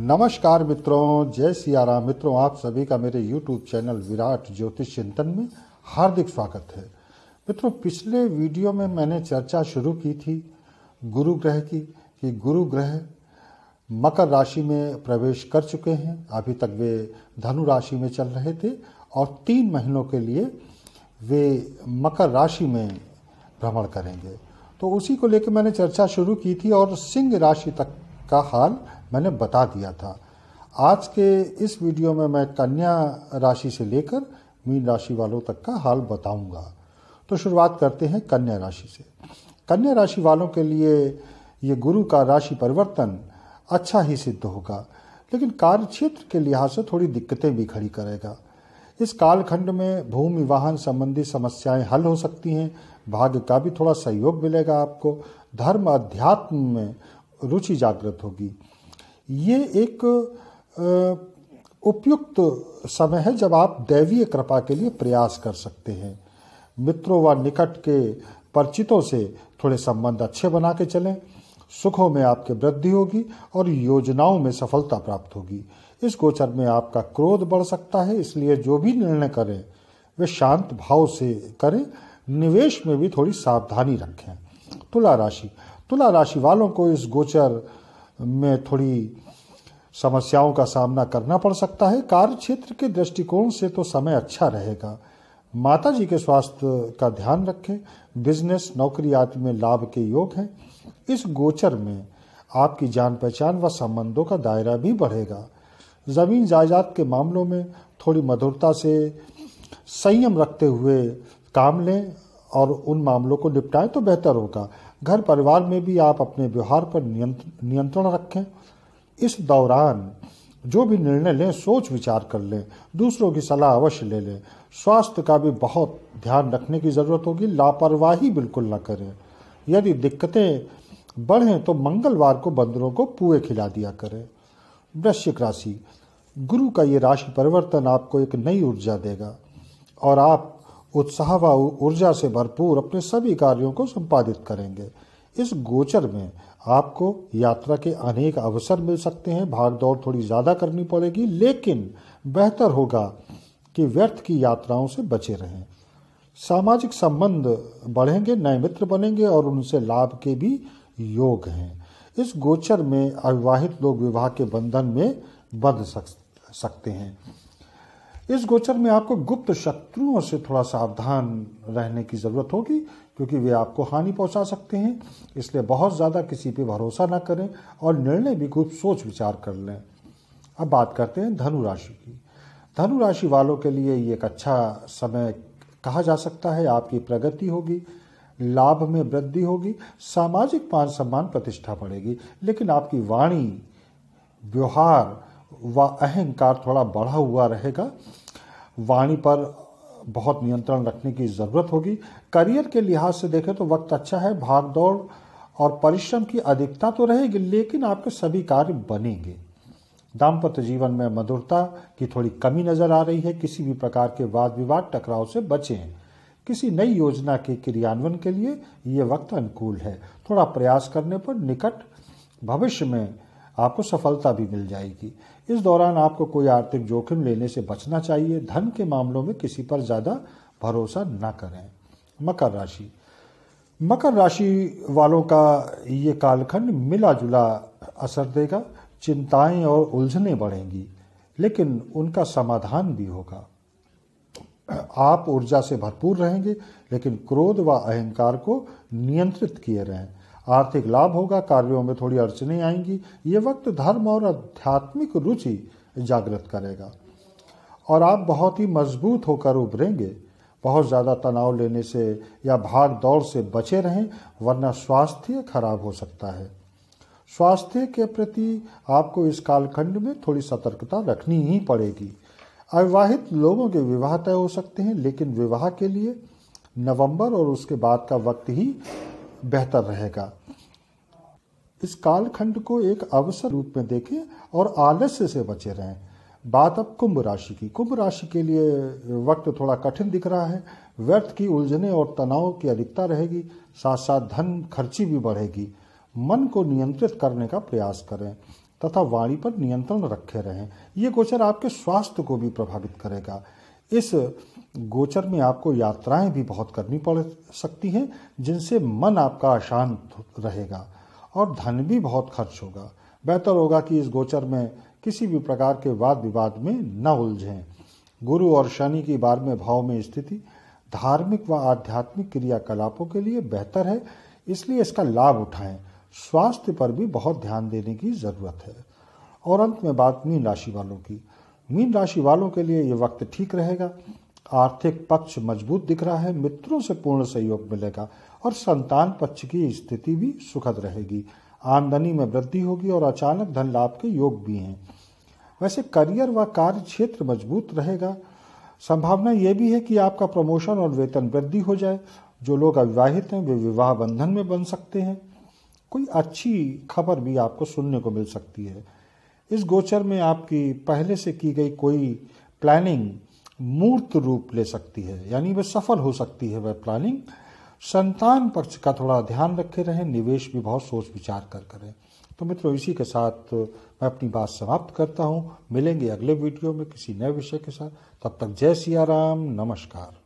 नमस्कार मित्रों जय सियाराम मित्रों आप सभी का मेरे यूट्यूब चैनल विराट ज्योतिष चिंतन में हार्दिक स्वागत है मित्रों पिछले वीडियो में मैंने चर्चा शुरू की थी गुरु ग्रह की कि गुरु ग्रह मकर राशि में प्रवेश कर चुके हैं अभी तक वे धनु राशि में चल रहे थे और तीन महीनों के लिए वे मकर राशि में भ्रमण करेंगे तो उसी को लेकर मैंने चर्चा शुरू की थी और सिंह राशि तक का हाल मैंने बता दिया था आज के इस वीडियो में मैं कन्या राशि से लेकर मीन राशि वालों तक का हाल बताऊंगा तो शुरुआत करते हैं कन्या राशि से कन्या राशि वालों के लिए ये गुरु का राशि परिवर्तन अच्छा ही सिद्ध होगा लेकिन कार्य क्षेत्र के लिहाज से थोड़ी दिक्कतें भी खड़ी करेगा इस कालखंड में भूमि वाहन संबंधी समस्याएं हल हो सकती हैं भाग्य का भी थोड़ा सहयोग मिलेगा आपको धर्म अध्यात्म में रुचि जागृत होगी ये एक उपयुक्त समय है जब आप दैवीय कृपा के लिए प्रयास कर सकते हैं मित्रों व निकट के परिचितों से थोड़े संबंध अच्छे बना के चलें सुखों में आपके वृद्धि होगी और योजनाओं में सफलता प्राप्त होगी इस गोचर में आपका क्रोध बढ़ सकता है इसलिए जो भी निर्णय करें वे शांत भाव से करें निवेश में भी थोड़ी सावधानी रखें तुला राशि तुला राशि वालों को इस गोचर में थोड़ी समस्याओं का सामना करना पड़ सकता है कार्य क्षेत्र के दृष्टिकोण से तो समय अच्छा रहेगा माता जी के स्वास्थ्य का ध्यान रखें बिजनेस नौकरी आदि में लाभ के योग हैं इस गोचर में आपकी जान पहचान व संबंधों का दायरा भी बढ़ेगा ज़मीन जायदाद के मामलों में थोड़ी मधुरता से संयम रखते हुए काम लें और उन मामलों को निपटाएं तो बेहतर होगा घर परिवार में भी आप अपने व्यवहार पर नियंत्रण रखें इस दौरान जो भी निर्णय लें सोच विचार कर लें दूसरों की सलाह अवश्य ले लें स्वास्थ्य का भी बहुत ध्यान रखने की ज़रूरत होगी लापरवाही बिल्कुल ना करें यदि दिक्कतें बढ़ें तो मंगलवार को बंदरों को पुए खिला दिया करें वृश्चिक राशि गुरु का ये राशि परिवर्तन आपको एक नई ऊर्जा देगा और आप उत्साह व ऊर्जा से भरपूर अपने सभी कार्यों को संपादित करेंगे इस गोचर में आपको यात्रा के अनेक अवसर मिल सकते हैं भाग दौड़ थोड़ी ज़्यादा करनी पड़ेगी लेकिन बेहतर होगा कि व्यर्थ की यात्राओं से बचे रहें सामाजिक संबंध बढ़ेंगे नए मित्र बनेंगे और उनसे लाभ के भी योग हैं इस गोचर में अविवाहित लोग विवाह के बंधन में बंध सकते हैं इस गोचर में आपको गुप्त शत्रुओं से थोड़ा सावधान रहने की ज़रूरत होगी क्योंकि वे आपको हानि पहुंचा सकते हैं इसलिए बहुत ज़्यादा किसी पे भरोसा ना करें और निर्णय भी खूब सोच विचार कर लें अब बात करते हैं धनु राशि की धनु राशि वालों के लिए ये एक अच्छा समय कहा जा सकता है आपकी प्रगति होगी लाभ में वृद्धि होगी सामाजिक मान सम्मान प्रतिष्ठा पड़ेगी लेकिन आपकी वाणी व्यवहार व अहंकार थोड़ा बढ़ा हुआ रहेगा वाणी पर बहुत नियंत्रण रखने की ज़रूरत होगी करियर के लिहाज से देखें तो वक्त अच्छा है भाग दौड़ और परिश्रम की अधिकता तो रहेगी लेकिन आपके सभी कार्य बनेंगे दाम्पत्य जीवन में मधुरता की थोड़ी कमी नजर आ रही है किसी भी प्रकार के वाद विवाद टकराव से बचें किसी नई योजना के क्रियान्वयन के लिए ये वक्त अनुकूल है थोड़ा प्रयास करने पर निकट भविष्य में आपको सफलता भी मिल जाएगी इस दौरान आपको कोई आर्थिक जोखिम लेने से बचना चाहिए धन के मामलों में किसी पर ज़्यादा भरोसा न करें मकर राशि मकर राशि वालों का ये कालखंड मिला जुला असर देगा चिंताएं और उलझने बढ़ेंगी लेकिन उनका समाधान भी होगा आप ऊर्जा से भरपूर रहेंगे लेकिन क्रोध व अहंकार को नियंत्रित किए रहें आर्थिक लाभ होगा कार्यों में थोड़ी अड़चने आएंगी ये वक्त धर्म और आध्यात्मिक रुचि जागृत करेगा और आप बहुत ही मजबूत होकर उभरेंगे बहुत ज़्यादा तनाव लेने से या भाग दौड़ से बचे रहें वरना स्वास्थ्य खराब हो सकता है स्वास्थ्य के प्रति आपको इस कालखंड में थोड़ी सतर्कता रखनी ही पड़ेगी अविवाहित लोगों के विवाह तय हो सकते हैं लेकिन विवाह के लिए नवंबर और उसके बाद का वक्त ही बेहतर रहेगा इस कालखंड को एक अवसर रूप में देखें और आलस्य से बचे रहें बात अब कुंभ राशि की कुंभ राशि के लिए वक्त थोड़ा कठिन दिख रहा है व्यर्थ की उलझने और तनाव की अधिकता रहेगी साथ साथ धन खर्ची भी बढ़ेगी मन को नियंत्रित करने का प्रयास करें तथा वाणी पर नियंत्रण रखे रहें ये गोचर आपके स्वास्थ्य को भी प्रभावित करेगा इस गोचर में आपको यात्राएं भी बहुत करनी पड़ सकती हैं जिनसे मन आपका अशांत रहेगा और धन भी बहुत खर्च होगा बेहतर होगा कि इस गोचर में किसी भी प्रकार के वाद विवाद में न उलझें गुरु और शनि की बारहवें भाव में स्थिति धार्मिक व आध्यात्मिक क्रियाकलापों के लिए बेहतर है इसलिए इसका लाभ उठाएं स्वास्थ्य पर भी बहुत ध्यान देने की ज़रूरत है और अंत में बात मीन राशि वालों की मीन राशि वालों के लिए ये वक्त ठीक रहेगा आर्थिक पक्ष मजबूत दिख रहा है मित्रों से पूर्ण सहयोग मिलेगा और संतान पक्ष की स्थिति भी सुखद रहेगी आमदनी में वृद्धि होगी और अचानक धन लाभ के योग भी हैं वैसे करियर व कार्य क्षेत्र मजबूत रहेगा संभावना ये भी है कि आपका प्रमोशन और वेतन वृद्धि हो जाए जो लोग अविवाहित हैं वे विवाह बंधन में बन सकते हैं कोई अच्छी खबर भी आपको सुनने को मिल सकती है इस गोचर में आपकी पहले से की गई कोई प्लानिंग मूर्त रूप ले सकती है यानी वह सफल हो सकती है वह प्लानिंग संतान पक्ष का थोड़ा ध्यान रखे रहें निवेश भी बहुत सोच विचार कर करें तो मित्रों इसी के साथ मैं अपनी बात समाप्त करता हूँ मिलेंगे अगले वीडियो में किसी नए विषय के साथ तब तक जय सिया राम नमस्कार